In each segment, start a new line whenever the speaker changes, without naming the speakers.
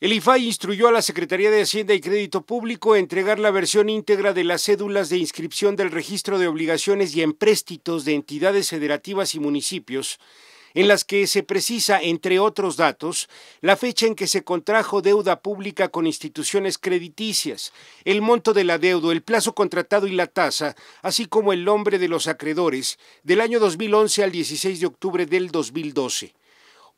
El IFAI instruyó a la Secretaría de Hacienda y Crédito Público a entregar la versión íntegra de las cédulas de inscripción del registro de obligaciones y empréstitos de entidades federativas y municipios, en las que se precisa, entre otros datos, la fecha en que se contrajo deuda pública con instituciones crediticias, el monto de la deuda, el plazo contratado y la tasa, así como el nombre de los acreedores, del año 2011 al 16 de octubre del 2012.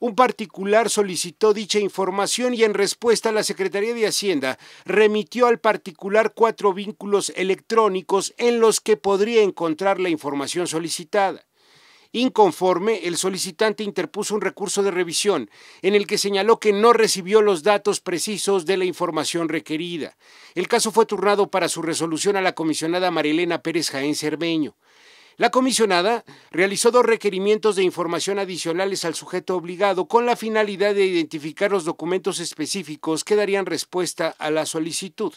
Un particular solicitó dicha información y en respuesta la Secretaría de Hacienda remitió al particular cuatro vínculos electrónicos en los que podría encontrar la información solicitada. Inconforme, el solicitante interpuso un recurso de revisión en el que señaló que no recibió los datos precisos de la información requerida. El caso fue turnado para su resolución a la comisionada Marilena Pérez Jaén Cerveño. La comisionada realizó dos requerimientos de información adicionales al sujeto obligado con la finalidad de identificar los documentos específicos que darían respuesta a la solicitud.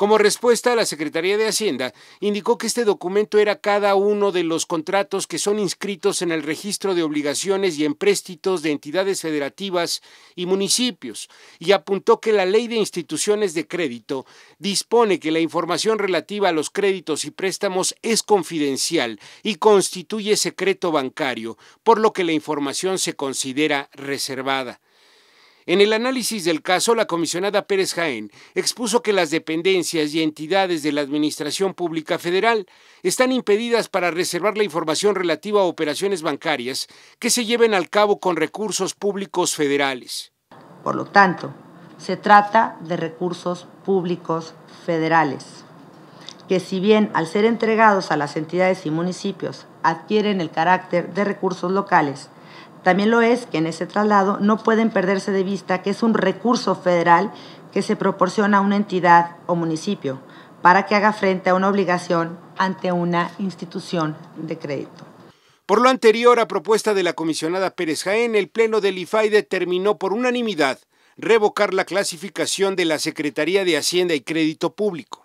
Como respuesta, la Secretaría de Hacienda indicó que este documento era cada uno de los contratos que son inscritos en el registro de obligaciones y empréstitos de entidades federativas y municipios, y apuntó que la Ley de Instituciones de Crédito dispone que la información relativa a los créditos y préstamos es confidencial y constituye secreto bancario, por lo que la información se considera reservada. En el análisis del caso, la comisionada Pérez Jaén expuso que las dependencias y entidades de la Administración Pública Federal están impedidas para reservar la información relativa a operaciones bancarias que se lleven al cabo con recursos públicos federales.
Por lo tanto, se trata de recursos públicos federales, que si bien al ser entregados a las entidades y municipios adquieren el carácter de recursos locales, también lo es que en ese traslado no pueden perderse de vista que es un recurso federal que se proporciona a una entidad o municipio para que haga frente a una obligación ante una institución de crédito.
Por lo anterior, a propuesta de la comisionada Pérez Jaén, el Pleno del IFAI determinó por unanimidad revocar la clasificación de la Secretaría de Hacienda y Crédito Público.